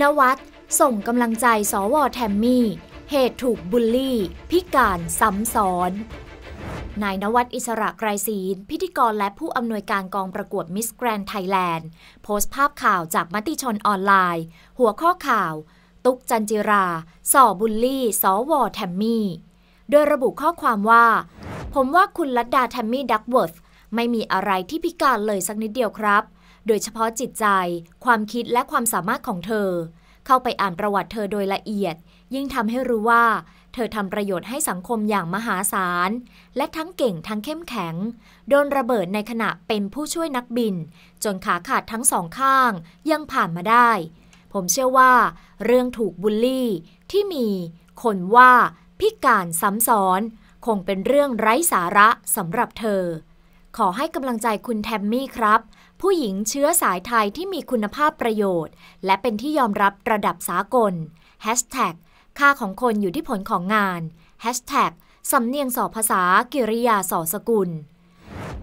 นวัตส่งกำลังใจสวแทมมี่ เหตุถูกบูลลี่ พิการซ้ำซ้อน นายนวัตอิสระไกรศีลพิธีกรและผู้อำนวยการกองประกวดมิสแกรนด์ไทยแลนด์โพสต์ภาพข่าวจากมติชนออนไลน์ หัวข้อข่าว ตุกจันจิรา สอบุลลี่สวแทมมี่ โดยระบุข้อความว่า ผมว่าคุณลัดดาแทมมี่ดักเวิร์ธไม่มีอะไรที่พิการเลยสักนิดเดียวครับโดยเฉพาะจิตใจ ความคิดและความสามารถของเธอ เข้าไปอ่านประวัติเธอโดยละเอียด ยิ่งทำให้รู้ว่า เธอทำประโยชน์ให้สังคมอย่างมหาศาลและทั้งเก่งทั้งเข้มแข็ง โดนระเบิดในขณะเป็นผู้ช่วยนักบิน จนขาขาดทั้งสองข้างยังผ่านมาได้ ผมเชื่อว่า เรื่องถูกบูลลี่ ที่มี คนว่า พิการซ้ำซ้อนคงเป็นเรื่องไร้สาระสำหรับเธอ ขอให้กำลังใจคุณแทมมี่ครับผู้หญิงเชื้อสายไทยที่มีคุณภาพประโยชน์ และเป็นที่ยอมรับระดับสากลค่าของคนอยู่ที่ผลของงานสำเนียงสอภาษา กิริยาสอสกุล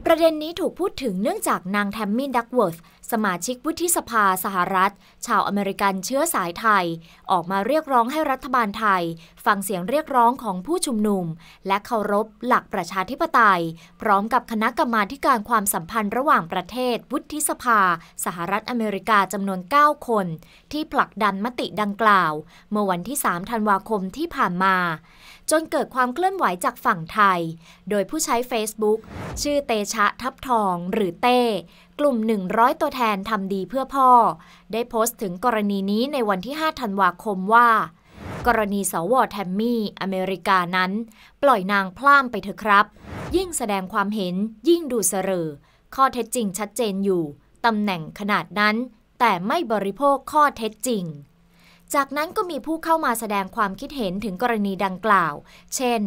ประเด็นนี้ถูกพูดถึงเนื่องจากนางแทมมี่ดักเวิร์ธสมาชิกวุฒิสภาสหรัฐ ชาวอเมริกันเชื้อสายไทย ออกมาเรียกร้องให้รัฐบาลไทยฟังเสียงเรียกร้องของผู้ชุมนุม และเคารพหลักประชาธิปไตย พร้อมกับคณะกรรมาการความสัมพันธ์ระหว่างประเทศ วุฒิสภา สหรัฐอเมริกาจำนวน 9 คน ที่ผลักดันมติดังกล่าว เมื่อวันที่ 3ธันวาคมที่ผ่านมา จนเกิดความเคลื่อนไหวจากฝั่งไทย โดยผู้ใช้ Facebook ชื่อเตชะทับทอง หรือเต้ กลุ่ม 100 ตัวแทนทำดีเพื่อพ่อ ได้โพสต์ถึงกรณีนี้ในวันที่5ธันวาคมว่ากรณีสวแทมมี่ อเมริกานั้น ปล่อยนางพล่ามไปเถอะครับ ยิ่งแสดงความเห็นยิ่งดูเสรอข้อเท็จจริงชัดเจนอยู่ตำแหน่งขนาดนั้น แต่ไม่บริโภคข้อเท็จจริงจากนั้นก็มีผู้เข้ามาแสดงความคิดเห็นถึงกรณีดังกล่าว เช่น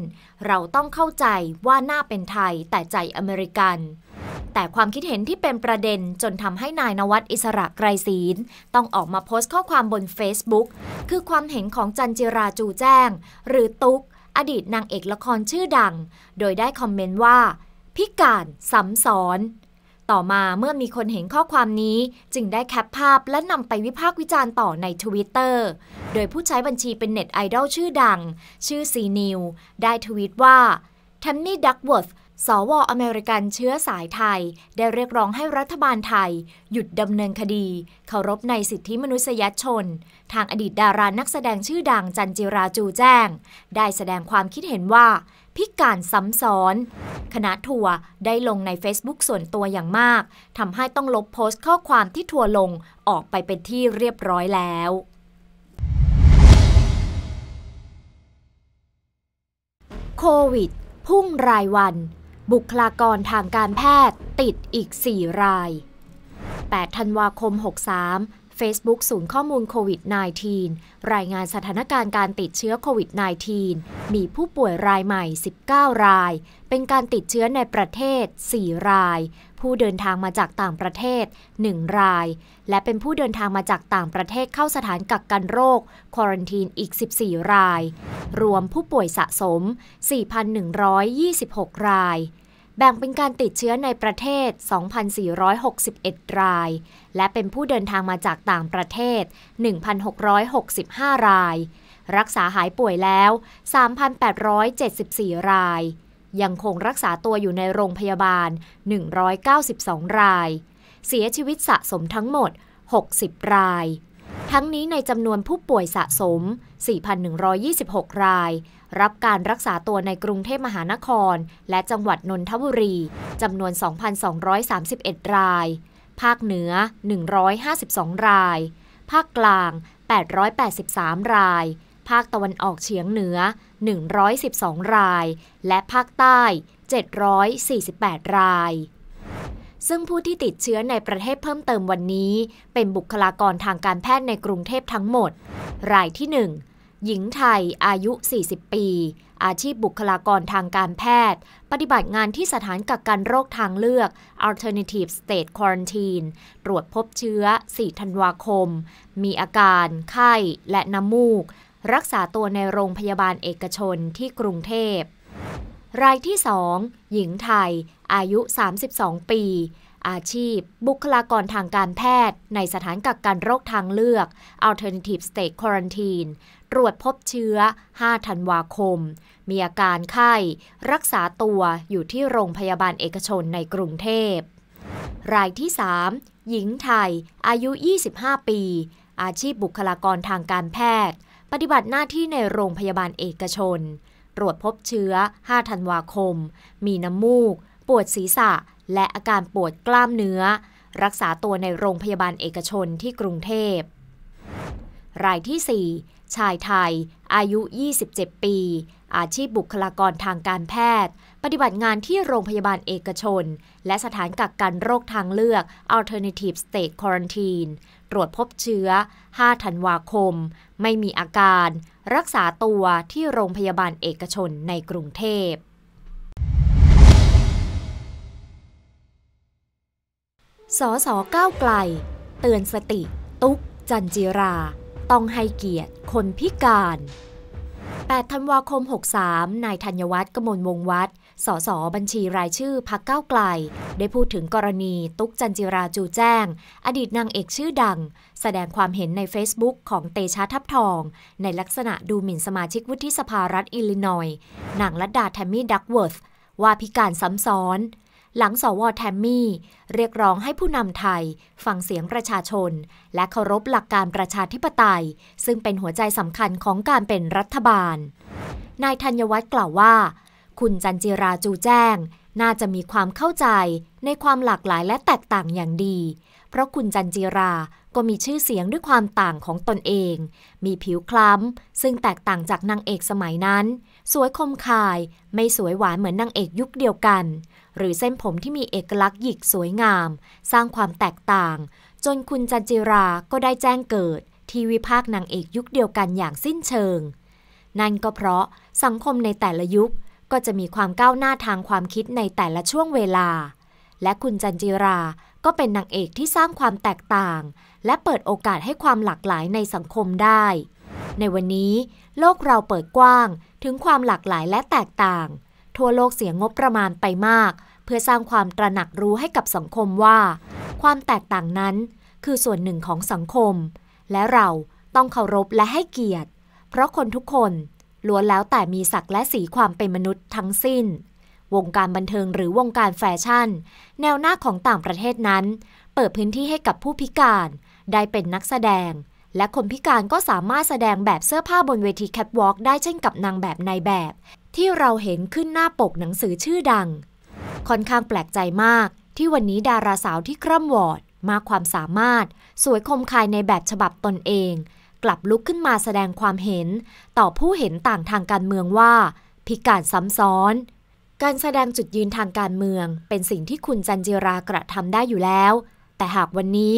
เราต้องเข้าใจว่าหน้าเป็นไทยแต่ใจอเมริกัน แต่ความคิดเห็นที่เป็นประเด็นจนทำให้นายนวัดอิสระไกรศีลต้องออกมาโพสต์ข้อความบน Facebook คือความเห็นของจันจิราจูแจ้ง หรือตุ๊ก อดีตนางเอกละครชื่อดัง โดยได้คอมเมนต์ว่า พิการซ้ำซ้อนต่อมาเมื่อมีคนเห็นข้อความนี้ จึงได้แคปภาพและนำไปวิพากษ์วิจารณ์ต่อในทวิตเตอร์โดยผู้ใช้บัญชีเป็นเน็ตไอดอลชื่อดัง ชื่อซีนิว ได้ทวีตว่าแทมมี่ดักเวิร์ธสวอเมริกันเชื้อสายไทย ได้เรียกร้องให้รัฐบาลไทย หยุดดำเนินคดีเคารพในสิทธิมนุษยชน ทางอดีตดารานักแสดงชื่อดังจันจิราจูแจ้ง ได้แสดงความคิดเห็นว่าพิการซ้ำซ้อน คณะทัวร์ได้ลงใน Facebook ส่วนตัวอย่างมาก ทำให้ต้องลบโพสต์ข้อความที่ทัวร์ลงออกไปเป็นที่เรียบร้อยแล้ว โควิด พุ่งรายวัน บุคลากรทางการแพทย์ติดอีก 4 ราย8ธันวาคม 63 Facebook ศูนย์ข้อมูลโควิด -19 รายงานสถานการณ์การติดเชื้อโควิด -19 มีผู้ป่วยรายใหม่ 19 ราย เป็นการติดเชื้อในประเทศ 4 ราย ผู้เดินทางมาจากต่างประเทศ 1 ราย และเป็นผู้เดินทางมาจากต่างประเทศเข้าสถานกักกันโรค ควอรันทีนอีก 14 ราย รวมผู้ป่วยสะสม 4,126 รายแบ่งเป็นการติดเชื้อในประเทศ 2,461 ราย และเป็นผู้เดินทางมาจากต่างประเทศ 1,665 ราย รักษาหายป่วยแล้ว 3,874 ราย ยังคงรักษาตัวอยู่ในโรงพยาบาล 192 ราย เสียชีวิตสะสมทั้งหมด 60 ราย ทั้งนี้ในจำนวนผู้ป่วยสะสม 4,126 รายรับการรักษาตัวในกรุงเทพมหานคร และจังหวัดนนทบุรีจำนวน 2,231 ราย ภาคเหนือ 152 ราย ภาคกลาง 883 ราย ภาคตะวันออกเฉียงเหนือ 112 ราย และภาคใต้ 748 ราย ซึ่งผู้ที่ติดเชื้อในประเทศเพิ่มเติมวันนี้ เป็นบุคลากรทางการแพทย์ในกรุงเทพทั้งหมด รายที่หญิงไทยอายุ 40 ปี อาชีพบุคลากรทางการแพทย์ ปฏิบัติงานที่สถานกักกันโรคทางเลือก Alternative State Quarantine ตรวจพบเชื้อ 4 ธันวาคม มีอาการ ไข้และน้ำมูก รักษาตัวในโรงพยาบาลเอกชนที่กรุงเทพ รายที่ 2 หญิงไทย อายุ 32 ปีอาชีพบุคลากรทางการแพทย์ในสถานกักกันโรคทางเลือก Alternative State Quarantine ตรวจพบเชื้อ 5 ธันวาคม มีอาการไข้ รักษาตัวอยู่ที่โรงพยาบาลเอกชนในกรุงเทพ รายที่ 3 หญิงไทย อายุ 25 ปี อาชีพบุคลากรทางการแพทย์ ปฏิบัติหน้าที่ในโรงพยาบาลเอกชน ตรวจพบเชื้อ 5 ธันวาคม มีน้ำมูก ปวดศีรษะและอาการปวดกล้ามเนื้อ รักษาตัวในโรงพยาบาลเอกชนที่กรุงเทพ รายที่ 4 ชายไทยอายุ 27 ปี อาชีพบุคลากรทางการแพทย์ ปฏิบัติงานที่โรงพยาบาลเอกชน และสถานกักกันโรคทางเลือก Alternative State Quarantine ตรวจพบเชื้อ 5 ธันวาคม ไม่มีอาการ รักษาตัวที่โรงพยาบาลเอกชนในกรุงเทพสสก้าวไกล เตือนสติ ตุ๊ก จันจิรา ต้องให้เกียรติ คนพิการ 8 ธันวาคม 63 นายธัญวัฒน์กมลวงวัฒน์สสบัญชีรายชื่อพักเก้าไกล ได้พูดถึงกรณี ตุ๊ก จันจิราจูแจ้ง อดีตนางเอกชื่อดัง แสดงความเห็นใน Facebook ของเตชะทับทอง ในลักษณะดูหมิ่นสมาชิกวุฒิสภารัฐอิลลินอยนางลัดดาแทมมี่ดักเวิร์ธว่าพิการซ้ำซ้อนหลังสวแทมมี่เรียกร้องให้ผู้นำไทยฟังเสียงประชาชน และเคารพหลักการประชาธิปไตย ซึ่งเป็นหัวใจสำคัญของการเป็นรัฐบาล นายธัญวัฒน์กล่าวว่า คุณจันจิราจูแจ้ง น่าจะมีความเข้าใจในความหลากหลายและแตกต่างอย่างดีเพราะคุณจันจิราก็มีชื่อเสียงด้วยความต่างของตนเอง มีผิวคล้ำ ซึ่งแตกต่างจากนางเอกสมัยนั้น สวยคมคายไม่สวยหวานเหมือนนางเอกยุคเดียวกันหรือเส้นผมที่มีเอกลักษณ์หยิกสวยงาม สร้างความแตกต่าง จนคุณจันจิราก็ได้แจ้งเกิด ที่วิภาคนางเอกยุคเดียวกันอย่างสิ้นเชิง นั่นก็เพราะ สังคมในแต่ละยุคก็จะมีความก้าวหน้าทางความคิดในแต่ละช่วงเวลา และคุณจันจิราก็เป็นนางเอกที่สร้างความแตกต่าง และเปิดโอกาสให้ความหลากหลายในสังคมได้ ในวันนี้ โลกเราเปิดกว้างถึงความหลากหลายและแตกต่างทั่วโลกเสียงบประมาณไปมาก เพื่อสร้างความตระหนักรู้ให้กับสังคมว่า ความแตกต่างนั้น คือส่วนหนึ่งของสังคม และเราต้องเคารพและให้เกียรติ เพราะคนทุกคนล้วนแล้วแต่มีศักดิ์และสีความเป็นมนุษย์ทั้งสิ้น วงการบันเทิงหรือวงการแฟชั่น แนวหน้าของต่างประเทศนั้น เปิดพื้นที่ให้กับผู้พิการ ได้เป็นนักแสดง และคนพิการก็สามารถแสดงแบบเสื้อผ้าบนเวทีแคทวอล์กได้เช่นกับนางแบบในแบบที่เราเห็นขึ้นหน้าปกหนังสือชื่อดัง ค่อนข้างแปลกใจมากที่วันนี้ดาราสาวที่คร่ำวอดมากความสามารถ สวยคมคายในแบบฉบับตนเอง กลับลุกขึ้นมาแสดงความเห็น ต่อผู้เห็นต่างทางการเมืองว่า พิการซ้ำซ้อน การแสดงจุดยืนทางการเมือง เป็นสิ่งที่คุณจันจิรากระทำได้อยู่แล้ว แต่หากวันนี้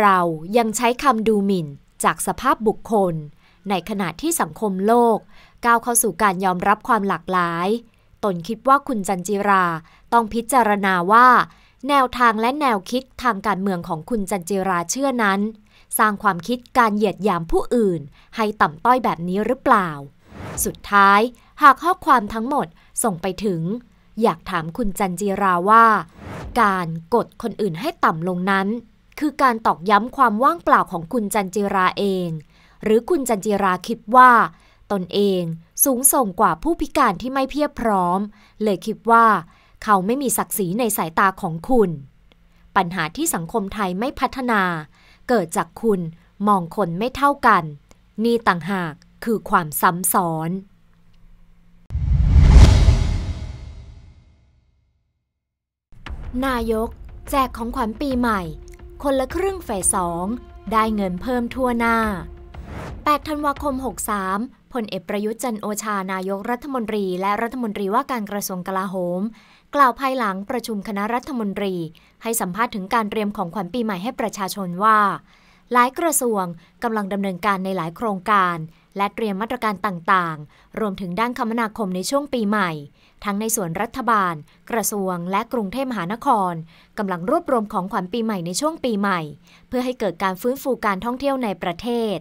เรายังใช้คำดูหมิ่น จากสภาพบุคคล ในขณะที่สังคมโลกก้าวเข้าสู่การยอมรับความหลากหลาย ตนคิดว่าคุณจันจิราต้องพิจารณาว่า แนวทางและแนวคิดทางการเมืองของคุณจันจิราเชื่อนั้น สร้างความคิดการเหยียดหยามผู้อื่นให้ต่ำต้อยแบบนี้หรือเปล่า สุดท้าย หากข้อความทั้งหมดส่งไปถึง อยากถามคุณจันจิราว่า การกดคนอื่นให้ต่ำลงนั้น คือการตอกย้ำความว่างเปล่าของคุณจันจิราเอง หรือคุณจันจิราคิดว่าตนเองสูงส่งกว่าผู้พิการที่ไม่เพียบพร้อม เลยคิดว่า เขาไม่มีศักดิ์ศรีในสายตาของคุณ ปัญหาที่สังคมไทยไม่พัฒนา เกิดจากคุณมองคนไม่เท่ากัน นี่ต่างหากคือความซ้ำซ้อน นายก แจกของขวัญปีใหม่ คนละครึ่งแฝดสอง ได้เงินเพิ่มทั่วหน้า8ธันวาคม63พลเอกประยุทธ์จันโอชานายกรัฐมนตรี และรัฐมนตรีว่าการกระทรวงกลาโหมกล่าวภายหลังประชุมคณะรัฐมนตรี ให้สัมภาษณ์ถึงการเตรียมของขวัญปีใหม่ให้ประชาชนว่า หลายกระทรวงกำลังดำเนินการในหลายโครงการ และเตรียมมาตรการต่างๆ รวมถึงด้านคมนาคมในช่วงปีใหม่ทั้งในส่วนรัฐบาล กระทรวงและกรุงเทพมหานครกำลังรวบรวมของขวัญปีใหม่ในช่วงปีใหม่ เพื่อให้เกิดการฟื้นฟูการท่องเที่ยวในประเทศ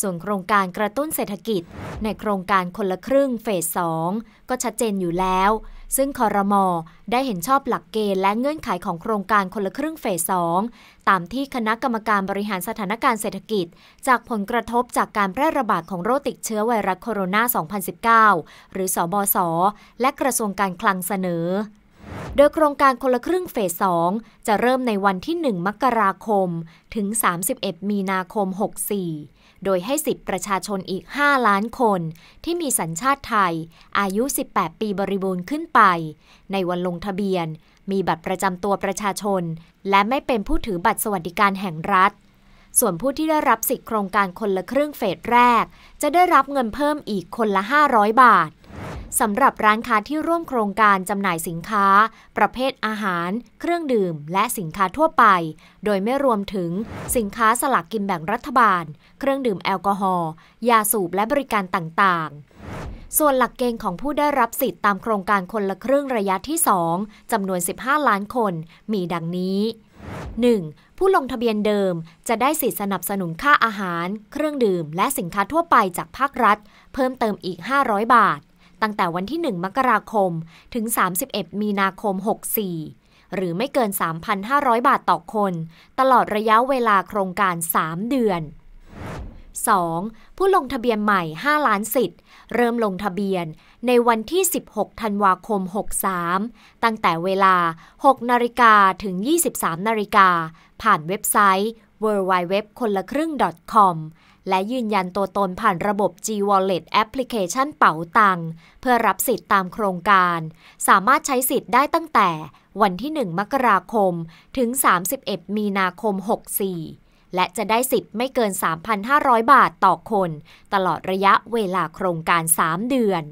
ส่วนโครงการกระตุ้นเศรษฐกิจในโครงการคนละครึ่งเฟสสองก็ชัดเจนอยู่แล้ว ซึ่งคอรมอได้เห็นชอบหลักเกณฑ์และเงื่อนไขของโครงการคนละครึ่งเฟสสองตามที่คณะกรรมการบริหารสถานการณ์เศรษฐกิจ จากผลกระทบจากการแพร่ระบาดของโรคติดเชื้อไวรัสโคโรนา2019 หรือสอบศ และกระทรวงการคลังเสนอ โดยโครงการคนละครึ่งเฟส2จะเริ่มในวันที่ 1 มกราคม ถึง 31 มีนาคม 64โดยให้สิทธิประชาชนอีก 5 ล้านคน ที่มีสัญชาติไทย อายุ 18 ปีบริบูรณ์ขึ้นไป ในวันลงทะเบียน มีบัตรประจำตัวประชาชน และไม่เป็นผู้ถือบัตรสวัสดิการแห่งรัฐ ส่วนผู้ที่ได้รับสิทธิโครงการคนละครึ่งเฟสแรก จะได้รับเงินเพิ่มอีกคนละ 500 บาทสำหรับร้านค้าที่ร่วมโครงการจำหน่ายสินค้า ประเภทอาหาร เครื่องดื่ม และสินค้าทั่วไป โดยไม่รวมถึงสินค้าสลากกินแบ่งรัฐบาล เครื่องดื่มแอลกอฮอล์ยาสูบและบริการต่างๆ ส่วนหลักเกณฑ์ของผู้ได้รับสิทธิ์ตามโครงการคนละครึ่งระยะที่ 2 จำนวน 15 ล้านคน มีดังนี้ 1. ผู้ลงทะเบียนเดิม จะได้สิทธิสนับสนุนค่าอาหาร เครื่องดื่ม และสินค้าทั่วไปจากภาครัฐ เพิ่มเติมอีก 500 บาทตั้งแต่วันที่ 1 มกราคมถึง 31 มีนาคม 64 หรือไม่เกิน 3,500 บาทต่อคน ตลอดระยะเวลาโครงการ 3 เดือน 2. ผู้ลงทะเบียนใหม่ 5 ล้านสิทธิ์เริ่มลงทะเบียนในวันที่ 16 ธันวาคม 63 ตั้งแต่เวลา 6นาฬิกาถึง 23นาฬิกาผ่านเว็บไซต์ www. คนละครึ่ง .com และยืนยันตัวตนผ่านระบบ G-Wallet แอปพลิเคชันเป๋าตัง เพื่อรับสิทธิ์ตามโครงการ สามารถใช้สิทธิ์ได้ตั้งแต่ วันที่ 1 มกราคมถึง 31 มีนาคม 64 และจะได้สิทธิ์ไม่เกิน 3,500 บาทต่อคน ตลอดระยะเวลาโครงการ 3 เดือน